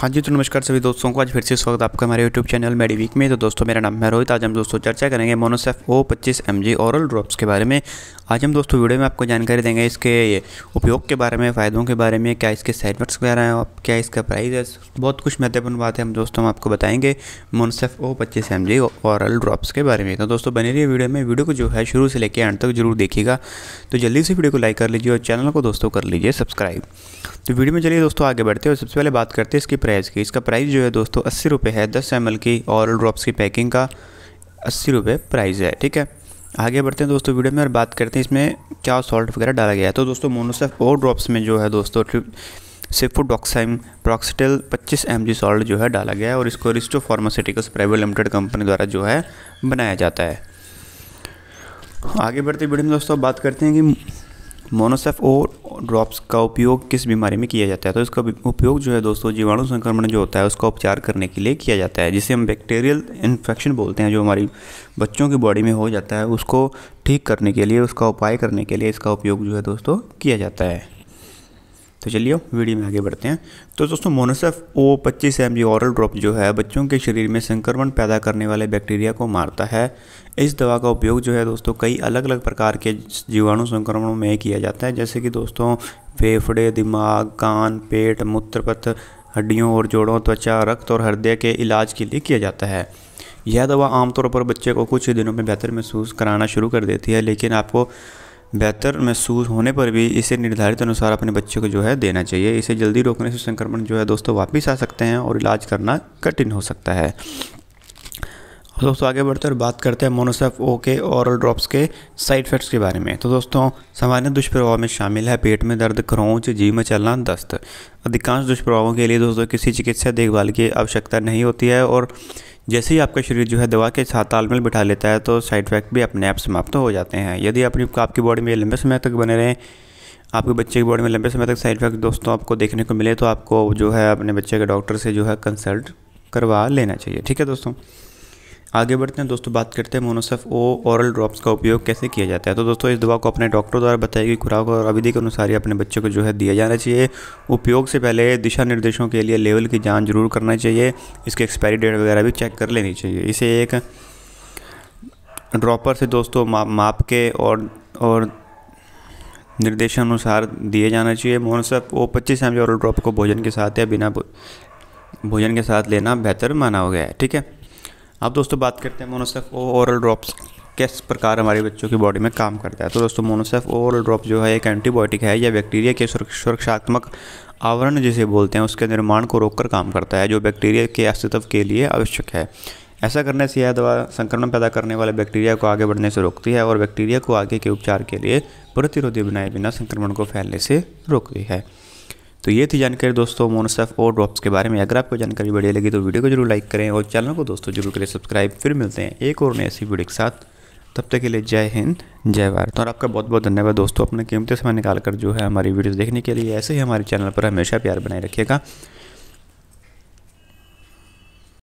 हाँ जी तो नमस्कार सभी दोस्तों को आज फिर से स्वागत आपका हमारे यूट्यूब चैनल मेडी वीक में तो दोस्तों मेरा नाम है रोहित आज हम दोस्तों चर्चा करेंगे मोनोसेफ ओ पच्चीस एम जी औरल ड्रॉप्स के बारे में आज हम दोस्तों वीडियो में आपको जानकारी देंगे इसके उपयोग के बारे में फ़ायदों के बारे में क्या इसके साइड इफेक्ट्स वगैरह हैं क्या इसका प्राइस है बहुत कुछ महत्वपूर्ण बात है हम दोस्तों हम आपको बताएंगे मोनसेफ ओ पच्चीस एम जी औरल ड्रॉप्स के बारे में तो दोस्तों बने रही वीडियो में वीडियो को जो है शुरू से लेकर एंड तक जरूर देखिएगा तो जल्दी से वीडियो को लाइक कर लीजिए और चैनल को दोस्तों कर लीजिए सब्सक्राइब तो वीडियो में चलिए दोस्तों आगे बढ़ते हैं और सबसे पहले बात करते हैं इसकी प्राइस की इसका प्राइस जो है दोस्तों अस्सी रुपये है दस एम की ऑरल ड्रॉप्स की पैकिंग का अस्सी रुपये प्राइस है ठीक है आगे बढ़ते हैं दोस्तों वीडियो में और बात करते हैं इसमें क्या सॉल्ट वगैरह डाला गया है तो दोस्तों मोनोसेफ और ड्रॉप्स में जो है दोस्तों सिफोडॉक्साइम प्रॉक्सिटल 25 एम सॉल्ट जो है डाला गया है और इसको Aristo pharmaceuticals private limited company द्वारा जो है बनाया जाता है आगे बढ़ते वीडियो में दोस्तों बात करते हैं कि मोनोसेफ ओ ड्रॉप्स का उपयोग किस बीमारी में किया जाता है तो इसका उपयोग जो है दोस्तों जीवाणु संक्रमण जो होता है उसका उपचार करने के लिए किया जाता है जिसे हम बैक्टीरियल इन्फेक्शन बोलते हैं जो हमारी बच्चों की बॉडी में हो जाता है उसको ठीक करने के लिए उसका उपाय करने के लिए इसका उपयोग जो है दोस्तों किया जाता है तो चलिए वीडियो में आगे बढ़ते हैं तो दोस्तों मोनोसेफ ओ पच्चीस एम जी ओरल ड्रॉप जो है बच्चों के शरीर में संक्रमण पैदा करने वाले बैक्टीरिया को मारता है इस दवा का उपयोग जो है दोस्तों कई अलग अलग प्रकार के जीवाणु संक्रमणों में किया जाता है जैसे कि दोस्तों फेफड़े दिमाग कान पेट मूत्रपथ हड्डियों और जोड़ों त्वचा रक्त और हृदय के इलाज के लिए किया जाता है यह दवा आमतौर पर बच्चे को कुछ दिनों में बेहतर महसूस कराना शुरू कर देती है लेकिन आपको बेहतर महसूस होने पर भी इसे निर्धारित अनुसार अपने बच्चे को जो है देना चाहिए इसे जल्दी रोकने से संक्रमण जो है दोस्तों वापस आ सकते हैं और इलाज करना कठिन हो सकता है दोस्तों आगे बढ़ते और बात करते हैं मोनोसेफ ओ के औरल ड्रॉप्स के साइड इफेक्ट्स के बारे में तो दोस्तों सामान्य दुष्प्रभाव में शामिल है पेट में दर्द क्रोच जी में चलना दस्त अधिकांश दुष्प्रभावों के लिए दोस्तों किसी चिकित्सा देखभाल की आवश्यकता नहीं होती है और जैसे ही आपका शरीर जो है दवा के साथ तालमेल बिठा लेता है तो साइड इफेक्ट भी अपने आप समाप्त हो जाते हैं यदि अपनी आपकी बॉडी में लंबे समय तक बने रहें आपके बच्चे की बॉडी में लंबे समय तक साइड इफेक्ट दोस्तों आपको देखने को मिले तो आपको जो है अपने बच्चे के डॉक्टर से जो है कंसल्ट करवा लेना चाहिए ठीक है दोस्तों आगे बढ़ते हैं दोस्तों बात करते हैं मोनोसफ ओ औरल ड्रॉप्स का उपयोग कैसे किया जाता है तो दोस्तों इस दवा को अपने डॉक्टरों द्वारा बताई गई खुराक और अवधि के अनुसार ही अपने बच्चों को जो है दिया जाना चाहिए उपयोग से पहले दिशा निर्देशों के लिए लेवल की जाँच जरूर करना चाहिए इसके एक्सपायरी डेट वगैरह भी चेक कर लेनी चाहिए इसे एक ड्रॉपर से दोस्तों माप माप के और और निर्देशानुसार दिए जाना चाहिए मोनसफ ओ पच्चीस एम औरल ड्रॉप को भोजन के साथ या बिना भोजन के साथ लेना बेहतर माना हो गया है ठीक है अब दोस्तों बात करते हैं मोनोसेफ ओ ओरल ड्रॉप्स किस प्रकार हमारे बच्चों की बॉडी में काम करता है तो दोस्तों मोनोसेफ ओरल ड्रॉप जो है एक एंटीबायोटिक है या बैक्टीरिया के सुरक्षात्मक आवरण जिसे बोलते हैं उसके निर्माण को रोककर काम करता है जो बैक्टीरिया के अस्तित्व के लिए आवश्यक है ऐसा करने से यह दवा संक्रमण पैदा करने वाले बैक्टीरिया को आगे बढ़ने से रोकती है और बैक्टीरिया को आगे के उपचार के लिए प्रतिरोधी बनाए बिना संक्रमण को फैलने से रोकती है तो ये थी जानकारी दोस्तों मोनोसेफ और ड्रॉप्स के बारे में अगर आपको जानकारी बढ़िया लगी तो वीडियो को जरूर लाइक करें और चैनल को दोस्तों जरूर करें सब्सक्राइब फिर मिलते हैं एक और नए ऐसी वीडियो के साथ तब तक के लिए जय हिंद जय भारत और आपका बहुत बहुत धन्यवाद दोस्तों अपने कीमती समय निकाल कर जो है हमारी वीडियो देखने के लिए ऐसे ही हमारे चैनल पर हमेशा प्यार बनाए रखिएगा